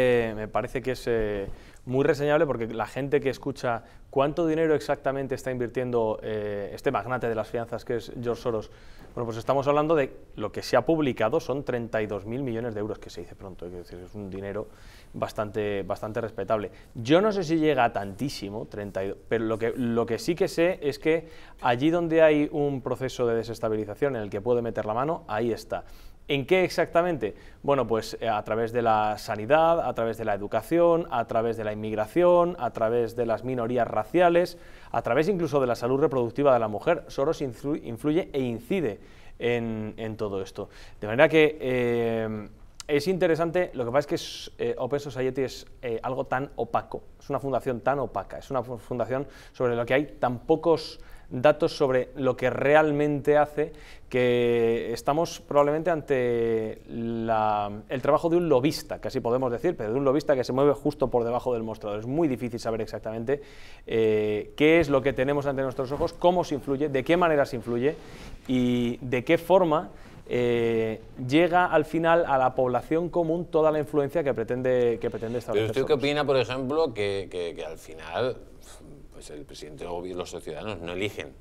Eh, me parece que es eh, muy reseñable porque la gente que escucha cuánto dinero exactamente está invirtiendo eh, este magnate de las fianzas que es George Soros, bueno, pues estamos hablando de lo que se ha publicado son 32.000 millones de euros, que se dice pronto, es es un dinero bastante, bastante respetable. Yo no sé si llega a tantísimo, pero lo que sí que sé es que allí donde hay un proceso de desestabilización en el que puede meter la mano, ahí está. ¿En qué exactamente? Bueno, pues eh, a través de la sanidad, a través de la educación, a través de la inmigración, a través de las minorías raciales, a través incluso de la salud reproductiva de la mujer. Soros influye e incide en, todo esto. De manera que eh, es interesante, lo que pasa es que eh, Open Society es algo tan opaco, es una fundación tan opaca, es una fundación sobre la que hay tan pocos datos sobre lo que realmente hace, que estamos probablemente ante la, el trabajo de un lobista, casi podemos decir, pero de un lobista que se mueve justo por debajo del mostrador. Es muy difícil saber exactamente eh, qué es lo que tenemos ante nuestros ojos, cómo se influye, de qué manera se influye y de qué forma eh, llega al final a la población común toda la influencia que pretende, que pretende establecer. ¿Pero usted qué opina, por ejemplo, que al final pues el presidente de los ciudadanos no eligen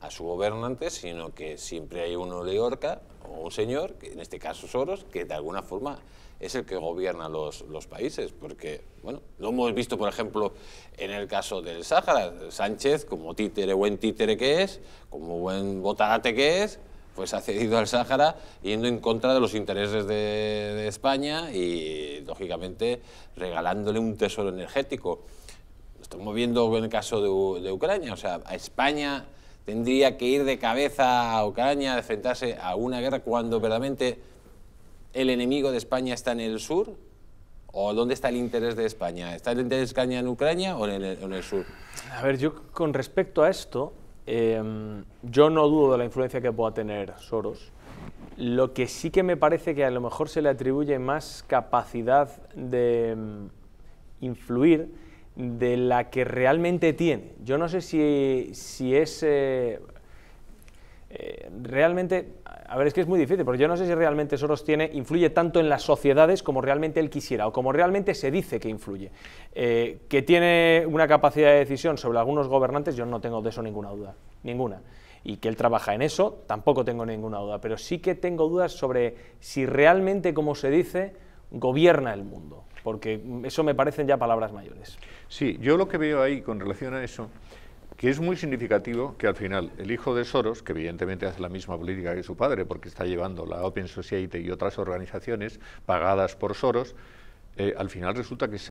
a su gobernante, sino que siempre hay uno de o un señor, que en este caso Soros, que de alguna forma es el que gobierna los, países, porque bueno, lo hemos visto por ejemplo en el caso del Sáhara, Sánchez como títere, buen títere que es, como buen botarate que es, pues ha cedido al Sáhara yendo en contra de los intereses de España y lógicamente regalándole un tesoro energético estamos viendo en el caso de, Ucrania, o sea, España tendría que ir de cabeza a Ucrania a enfrentarse a una guerra cuando verdaderamente el enemigo de España está en el sur, o dónde está el interés de España, ¿está el interés de España en Ucrania o en el, sur? A ver, yo con respecto a esto, em, yo no dudo de la influencia que pueda tener Soros. Lo que sí que me parece que a lo mejor se le atribuye más capacidad de em, influir de la que realmente tiene. Yo no sé si, es... Eh, eh, realmente, a ver, es que es muy difícil, porque yo no sé si realmente Soros tiene, influye tanto en las sociedades como realmente él quisiera, o como realmente se dice que influye. Eh, que tiene una capacidad de decisión sobre algunos gobernantes, yo no tengo de eso ninguna duda, ninguna. Y que él trabaja en eso, tampoco tengo ninguna duda, pero sí que tengo dudas sobre si realmente, como se dice, gobierna el mundo? Porque eso me parecen ya palabras mayores. Sí, yo lo que veo ahí con relación a eso, que es muy significativo que al final el hijo de Soros, que evidentemente hace la misma política que su padre, porque está llevando la Open Society y otras organizaciones pagadas por Soros, eh, al final resulta que